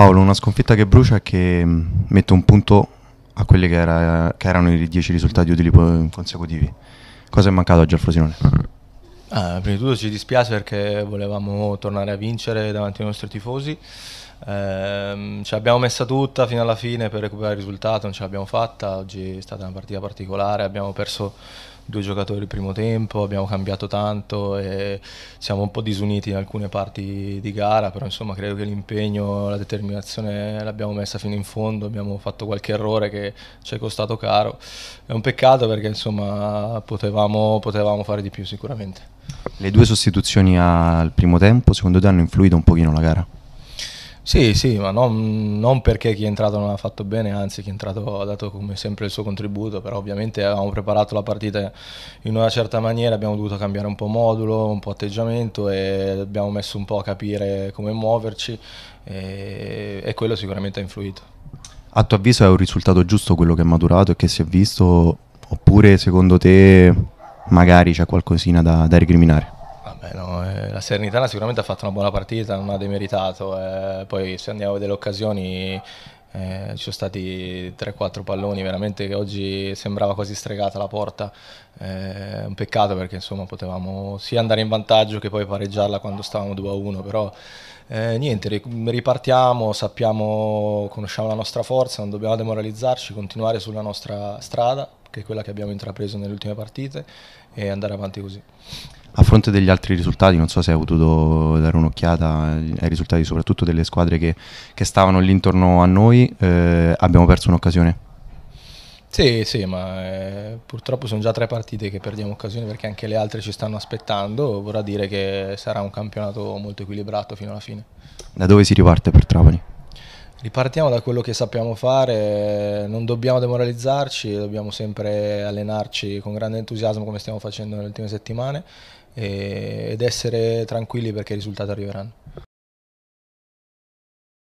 Paolo, una sconfitta che brucia e che mm, mette un punto a quelli che, era, che erano i 10 risultati utili consecutivi. Cosa è mancato oggi al Frosinone? Ah, prima di tutto ci dispiace perché volevamo tornare a vincere davanti ai nostri tifosi. Eh, ce l'abbiamo messa tutta fino alla fine per recuperare il risultato, non ce l'abbiamo fatta. Oggi è stata una partita particolare, abbiamo perso due giocatori il primo tempo, abbiamo cambiato tanto e siamo un po' disuniti in alcune parti di gara, però insomma credo che l'impegno, la determinazione l'abbiamo messa fino in fondo, abbiamo fatto qualche errore che ci è costato caro. È un peccato perché insomma potevamo, potevamo fare di più sicuramente. Le due sostituzioni al primo tempo, secondo te, hanno influito un pochino la gara? Sì, sì, ma non, non, perché chi è entrato non ha fatto bene, anzi chi è entrato ha dato come sempre il suo contributo, però ovviamente avevamo preparato la partita in una certa maniera, abbiamo dovuto cambiare un po' modulo, un po' atteggiamento e abbiamo messo un po' a capire come muoverci e, e quello sicuramente ha influito. A tuo avviso è un risultato giusto quello che è maturato e che si è visto oppure secondo te magari c'è qualcosina da, da recriminare. no, eh, la Serenitana sicuramente ha fatto una buona partita, non ha demeritato, eh, poi se andiamo a vedere le occasioni eh, ci sono stati 3-4 palloni veramente che oggi sembrava quasi stregata la porta. Eh, un peccato perché insomma potevamo sia andare in vantaggio che poi pareggiarla quando stavamo 2-1, però eh, niente, ripartiamo, sappiamo, conosciamo la nostra forza, non dobbiamo demoralizzarci, continuare sulla nostra strada che è quella che abbiamo intrapreso nelle ultime partite e andare avanti così. A fronte degli altri risultati, non so se hai potuto dare un'occhiata ai risultati soprattutto delle squadre che, che stavano lì intorno a noi, eh, abbiamo perso un'occasione. Sì, sì, ma eh, purtroppo sono già tre partite che perdiamo occasione perché anche le altre ci stanno aspettando, vorrà dire che sarà un campionato molto equilibrato fino alla fine. Da dove si riparte per Trapani? Ripartiamo da quello che sappiamo fare, non dobbiamo demoralizzarci, dobbiamo sempre allenarci con grande entusiasmo come stiamo facendo nelle ultime settimane ed essere tranquilli perché i risultati arriveranno.